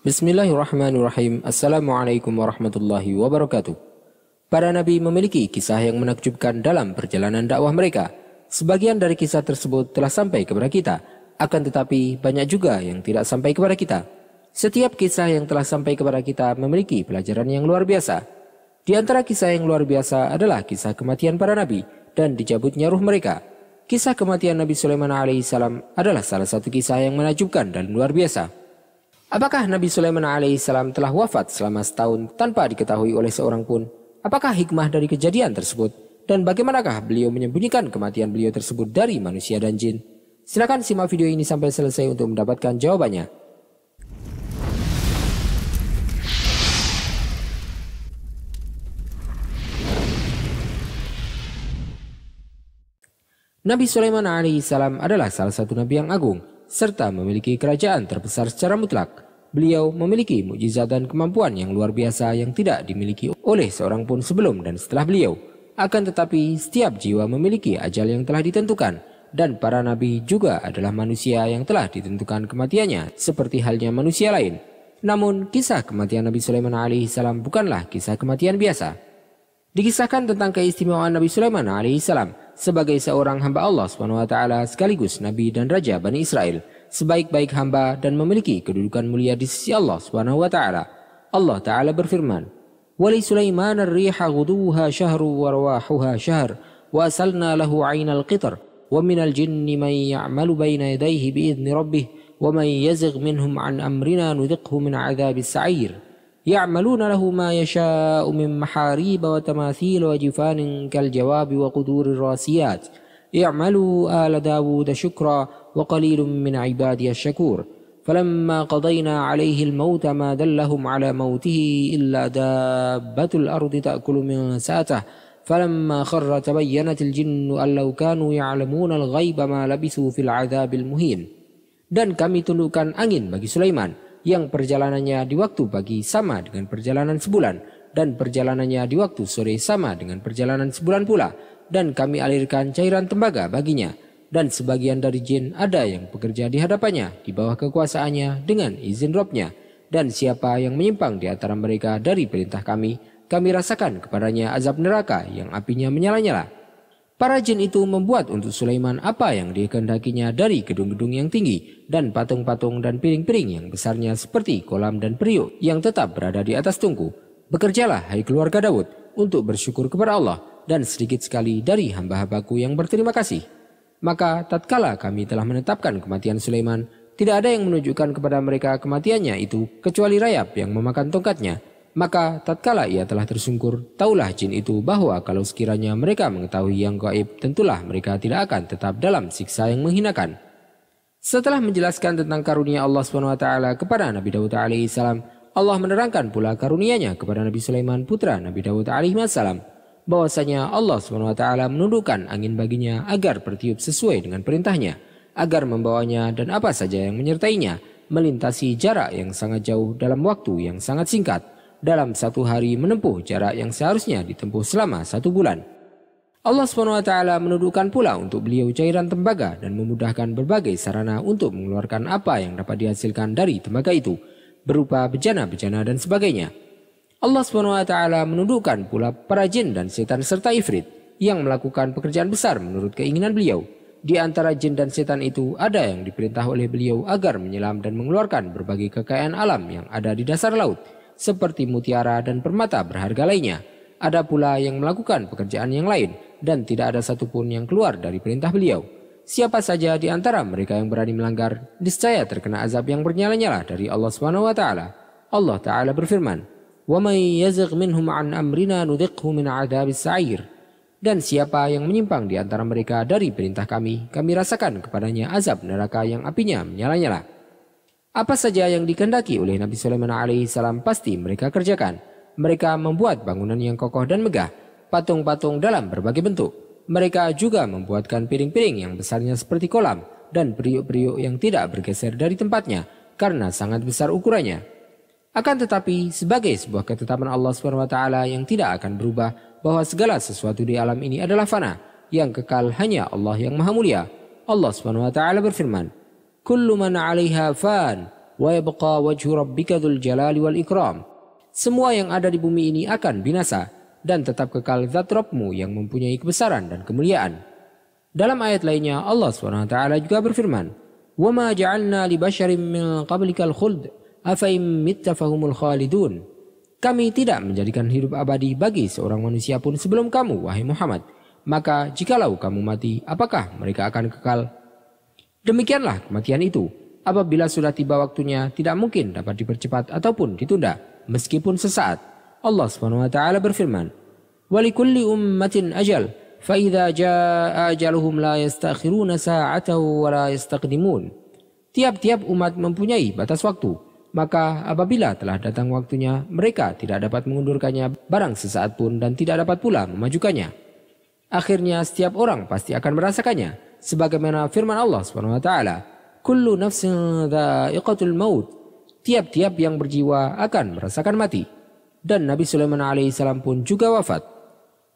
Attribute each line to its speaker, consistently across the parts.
Speaker 1: Bismillahirrahmanirrahim. Assalamualaikum warahmatullahi wabarakatuh. Para nabi memiliki kisah yang menakjubkan dalam perjalanan dakwah mereka. Sebagian dari kisah tersebut telah sampai kepada kita, akan tetapi banyak juga yang tidak sampai kepada kita. Setiap kisah yang telah sampai kepada kita memiliki pelajaran yang luar biasa. Di antara kisah yang luar biasa adalah kisah kematian para nabi dan dicabutnya ruh mereka. Kisah kematian Nabi Sulaiman alaihissalam adalah salah satu kisah yang menakjubkan dan luar biasa. Apakah Nabi Sulaiman alaihissalam telah wafat selama setahun tanpa diketahui oleh seorang pun? Apakah hikmah dari kejadian tersebut? Dan bagaimanakah beliau menyembunyikan kematian beliau tersebut dari manusia dan jin? Silakan simak video ini sampai selesai untuk mendapatkan jawabannya. Nabi Sulaiman alaihissalam adalah salah satu nabi yang agung serta memiliki kerajaan terbesar secara mutlak. Beliau memiliki mujizat dan kemampuan yang luar biasa yang tidak dimiliki oleh seorang pun sebelum dan setelah beliau. Akan tetapi, setiap jiwa memiliki ajal yang telah ditentukan, dan para nabi juga adalah manusia yang telah ditentukan kematiannya, seperti halnya manusia lain. Namun, kisah kematian Nabi Sulaiman alaihissalam bukanlah kisah kematian biasa. Dikisahkan tentang keistimewaan Nabi Sulaiman alaihissalam, sebagai seorang hamba Allah Subhanahu wa taala sekaligus nabi dan raja Bani Israel, sebaik-baik hamba dan memiliki kedudukan mulia di sisi Allah Subhanahu wa taala. Allah taala berfirman, "Wali Sulaiman ar-riha ghuduha syahru wa rawahuha syahr, wa asalna lahu 'ainal qitr, wa minal jinni man ya'malu baina yadayhi bi idzni rabbih, wa man yazigh minhum 'an amrina nudhiqhu min 'adzabis sa'ir." يعملون له ما يشاء من محاريب وتماثيل وجفان كالجواب وقدور الراسيات اعملوا آل داود شكرا وقليل من عبادي الشكور فلما قضينا عليه الموت ما دلهم على موته إلا دابة الأرض تأكل من ساته فلما خر تبينت الجن أن لو كانوا يعلمون الغيب ما لبثوا في العذاب المهين dan kami tundukkan angin bagi Sulaiman yang perjalanannya di waktu pagi sama dengan perjalanan sebulan dan perjalanannya di waktu sore sama dengan perjalanan sebulan pula dan kami alirkan cairan tembaga baginya dan sebagian dari jin ada yang bekerja di hadapannya di bawah kekuasaannya dengan izin robnya dan siapa yang menyimpang di antara mereka dari perintah kami kami rasakan kepadanya azab neraka yang apinya menyala-nyala Para jin itu membuat untuk Sulaiman apa yang dikehendakinya dari gedung-gedung yang tinggi dan patung-patung dan piring-piring yang besarnya seperti kolam dan periuk yang tetap berada di atas tungku. Bekerjalah hai keluarga Daud untuk bersyukur kepada Allah dan sedikit sekali dari hamba-hambaku yang berterima kasih. Maka tatkala kami telah menetapkan kematian Sulaiman, tidak ada yang menunjukkan kepada mereka kematiannya itu kecuali rayap yang memakan tongkatnya maka tatkala ia telah tersungkur, taulah jin itu bahwa kalau sekiranya mereka mengetahui yang gaib, tentulah mereka tidak akan tetap dalam siksa yang menghinakan. Setelah menjelaskan tentang karunia Allah SWT kepada Nabi Daud alaihissalam, Allah menerangkan pula karunianya kepada Nabi Sulaiman putra Nabi Daud alaihissalam, bahwasanya Allah SWT menundukkan angin baginya agar bertiup sesuai dengan perintahnya, agar membawanya dan apa saja yang menyertainya, melintasi jarak yang sangat jauh dalam waktu yang sangat singkat, dalam satu hari menempuh jarak yang seharusnya ditempuh selama satu bulan. Allah SWT menuduhkan pula untuk beliau cairan tembaga dan memudahkan berbagai sarana untuk mengeluarkan apa yang dapat dihasilkan dari tembaga itu, berupa bejana-bejana dan sebagainya. Allah SWT menuduhkan pula para jin dan setan serta ifrit yang melakukan pekerjaan besar menurut keinginan beliau. Di antara jin dan setan itu ada yang diperintah oleh beliau agar menyelam dan mengeluarkan berbagai kekayaan alam yang ada di dasar laut seperti mutiara dan permata berharga lainnya. Ada pula yang melakukan pekerjaan yang lain dan tidak ada satupun yang keluar dari perintah beliau. Siapa saja di antara mereka yang berani melanggar, niscaya terkena azab yang bernyala-nyala dari Allah Subhanahu wa taala. Allah taala berfirman, "Wa may yazigh minhum an amrina nudhiqhu min adhabis sa'ir." Dan siapa yang menyimpang di antara mereka dari perintah kami, kami rasakan kepadanya azab neraka yang apinya menyala-nyala. Apa saja yang dikendaki oleh Nabi Sulaiman alaihissalam pasti mereka kerjakan. Mereka membuat bangunan yang kokoh dan megah, patung-patung dalam berbagai bentuk. Mereka juga membuatkan piring-piring yang besarnya seperti kolam dan periuk-periuk yang tidak bergeser dari tempatnya karena sangat besar ukurannya. Akan tetapi, sebagai sebuah ketetapan Allah SWT yang tidak akan berubah bahwa segala sesuatu di alam ini adalah fana, yang kekal hanya Allah yang Maha Mulia. Allah SWT berfirman, kullu man 'alaiha fan wa yabqa wajhu rabbika dzul jalali wal ikram. Semua yang ada di bumi ini akan binasa dan tetap kekal zat Rabbmu yang mempunyai kebesaran dan kemuliaan. Dalam ayat lainnya Allah Swt juga berfirman, "Wa ma ja'alna li basharin min qablikal khuld afaim mitta fahumul khalidun." Kami tidak menjadikan hidup abadi bagi seorang manusia pun sebelum kamu wahai Muhammad. Maka jikalau kamu mati, apakah mereka akan kekal Demikianlah kematian itu. Apabila sudah tiba waktunya, tidak mungkin dapat dipercepat ataupun ditunda, meskipun sesaat. Allah Subhanahu wa taala berfirman, "Walikulli ummatin ajal, fa idza jaa ajaluhum la yastakhiruna sa'atan wa la yastaqdimun." Tiap-tiap umat mempunyai batas waktu, maka apabila telah datang waktunya, mereka tidak dapat mengundurkannya barang sesaat pun dan tidak dapat pula memajukannya. Akhirnya setiap orang pasti akan merasakannya sebagaimana firman Allah Subhanahu wa taala, "Kullu nafsin dha'iqatul maut." Tiap-tiap yang berjiwa akan merasakan mati. Dan Nabi Sulaiman alaihissalam pun juga wafat.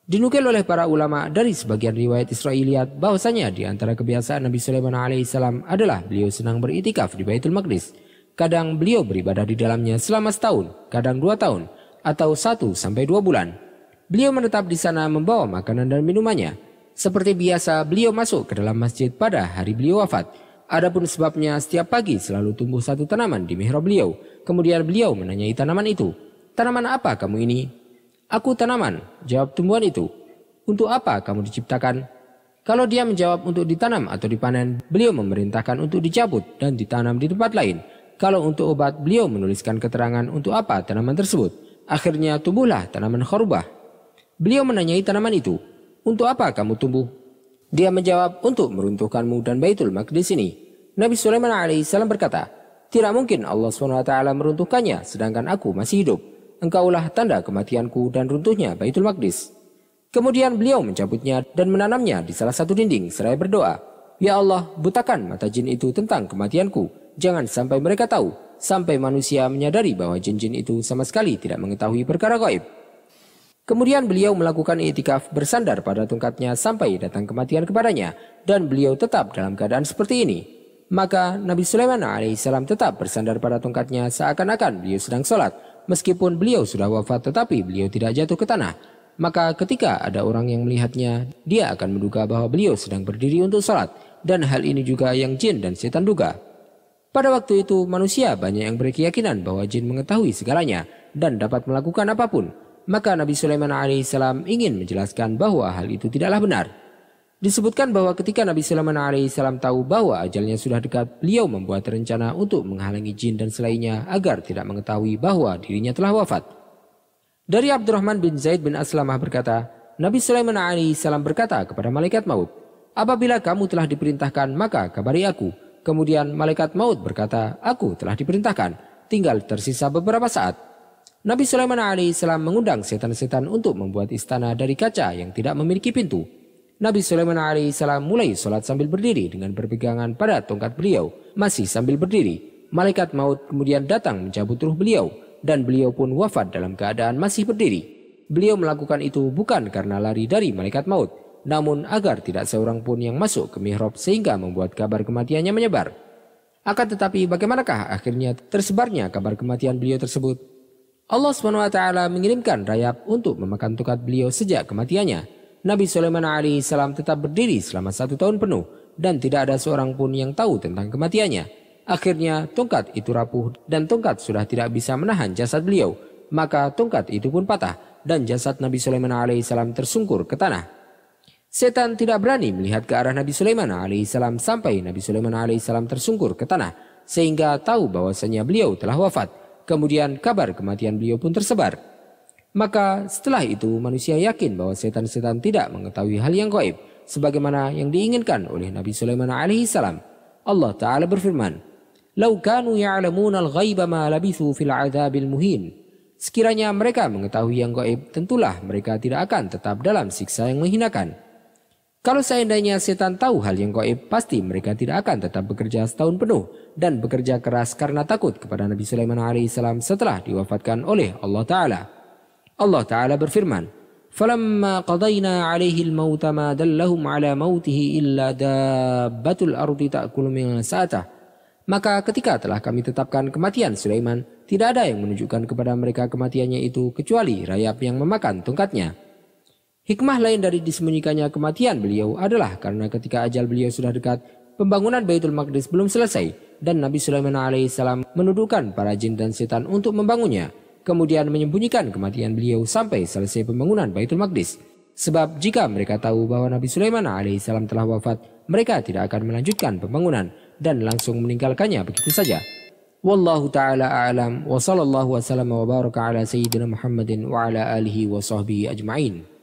Speaker 1: Dinukil oleh para ulama dari sebagian riwayat Israiliyat bahwasanya di antara kebiasaan Nabi Sulaiman alaihissalam adalah beliau senang beritikaf di Baitul Maqdis. Kadang beliau beribadah di dalamnya selama setahun, kadang dua tahun, atau satu sampai dua bulan. Beliau menetap di sana membawa makanan dan minumannya, seperti biasa, beliau masuk ke dalam masjid pada hari beliau wafat. Adapun sebabnya, setiap pagi selalu tumbuh satu tanaman di mihrab beliau. Kemudian beliau menanyai tanaman itu, "Tanaman apa kamu ini?" "Aku tanaman," jawab tumbuhan itu. "Untuk apa kamu diciptakan?" Kalau dia menjawab untuk ditanam atau dipanen, beliau memerintahkan untuk dicabut dan ditanam di tempat lain. Kalau untuk obat, beliau menuliskan keterangan untuk apa tanaman tersebut. Akhirnya tumbuhlah tanaman khorubah. Beliau menanyai tanaman itu, untuk apa kamu tumbuh? Dia menjawab, untuk meruntuhkanmu dan Baitul Maqdis ini. Nabi Sulaiman alaihissalam berkata, tidak mungkin Allah SWT meruntuhkannya sedangkan aku masih hidup. Engkaulah tanda kematianku dan runtuhnya Baitul Maqdis. Kemudian beliau mencabutnya dan menanamnya di salah satu dinding seraya berdoa. Ya Allah, butakan mata jin itu tentang kematianku. Jangan sampai mereka tahu, sampai manusia menyadari bahwa jin-jin itu sama sekali tidak mengetahui perkara gaib. Kemudian beliau melakukan itikaf bersandar pada tongkatnya sampai datang kematian kepadanya dan beliau tetap dalam keadaan seperti ini. Maka Nabi Sulaiman alaihissalam tetap bersandar pada tongkatnya seakan-akan beliau sedang sholat meskipun beliau sudah wafat tetapi beliau tidak jatuh ke tanah. Maka ketika ada orang yang melihatnya, dia akan menduga bahwa beliau sedang berdiri untuk sholat dan hal ini juga yang jin dan setan duga. Pada waktu itu manusia banyak yang berkeyakinan bahwa jin mengetahui segalanya dan dapat melakukan apapun. Maka Nabi Sulaiman alaihissalam ingin menjelaskan bahwa hal itu tidaklah benar. Disebutkan bahwa ketika Nabi Sulaiman alaihissalam tahu bahwa ajalnya sudah dekat, beliau membuat rencana untuk menghalangi jin dan selainnya agar tidak mengetahui bahwa dirinya telah wafat. Dari Abdurrahman bin Zaid bin Aslamah berkata, Nabi Sulaiman alaihissalam berkata kepada malaikat maut, Apabila kamu telah diperintahkan, maka kabari aku. Kemudian malaikat maut berkata, Aku telah diperintahkan, tinggal tersisa beberapa saat. Nabi Sulaiman alaihissalam mengundang setan-setan untuk membuat istana dari kaca yang tidak memiliki pintu. Nabi Sulaiman alaihissalam mulai sholat sambil berdiri dengan berpegangan pada tongkat beliau, masih sambil berdiri. Malaikat maut kemudian datang mencabut ruh beliau, dan beliau pun wafat dalam keadaan masih berdiri. Beliau melakukan itu bukan karena lari dari malaikat maut, namun agar tidak seorang pun yang masuk ke mihrab sehingga membuat kabar kematiannya menyebar. Akan tetapi bagaimanakah akhirnya tersebarnya kabar kematian beliau tersebut? Allah SWT mengirimkan rayap untuk memakan tukat beliau sejak kematiannya. Nabi Sulaiman alaihissalam tetap berdiri selama satu tahun penuh dan tidak ada seorang pun yang tahu tentang kematiannya. Akhirnya tongkat itu rapuh dan tongkat sudah tidak bisa menahan jasad beliau. Maka tongkat itu pun patah dan jasad Nabi Sulaiman alaihissalam tersungkur ke tanah. Setan tidak berani melihat ke arah Nabi Sulaiman alaihissalam sampai Nabi Sulaiman alaihissalam tersungkur ke tanah sehingga tahu bahwasanya beliau telah wafat kemudian kabar kematian beliau pun tersebar. Maka setelah itu manusia yakin bahwa setan-setan tidak mengetahui hal yang gaib sebagaimana yang diinginkan oleh Nabi Sulaiman alaihi salam. Allah taala berfirman, "Lau kanu ya'lamuna al-ghaiba ma labithu fil 'adzabil muhin." Sekiranya mereka mengetahui yang gaib, tentulah mereka tidak akan tetap dalam siksa yang menghinakan. Kalau seandainya setan tahu hal yang goib, pasti mereka tidak akan tetap bekerja setahun penuh dan bekerja keras karena takut kepada Nabi Sulaiman alaihissalam setelah diwafatkan oleh Allah Ta'ala. Allah Ta'ala berfirman, فَلَمَّا قَضَيْنَا عَلَيْهِ الْمَوْتَ مَا دَلَّهُمْ عَلَى مَوْتِهِ إِلَّا دَابَّةُ الْأَرْضِ تَأْكُلُ مِنْ سَعَتَهُ Maka ketika telah kami tetapkan kematian Sulaiman, tidak ada yang menunjukkan kepada mereka kematiannya itu kecuali rayap yang memakan tongkatnya. Hikmah lain dari disembunyikannya kematian beliau adalah karena ketika ajal beliau sudah dekat, pembangunan Baitul Maqdis belum selesai dan Nabi Sulaiman alaihissalam menuduhkan para jin dan setan untuk membangunnya, kemudian menyembunyikan kematian beliau sampai selesai pembangunan Baitul Maqdis. Sebab jika mereka tahu bahwa Nabi Sulaiman alaihissalam telah wafat, mereka tidak akan melanjutkan pembangunan dan langsung meninggalkannya begitu saja. Wallahu ta'ala a'lam wa sallallahu wa sallam wa baraka ala sayyidina Muhammadin wa ala alihi wa sahbihi ajma'in.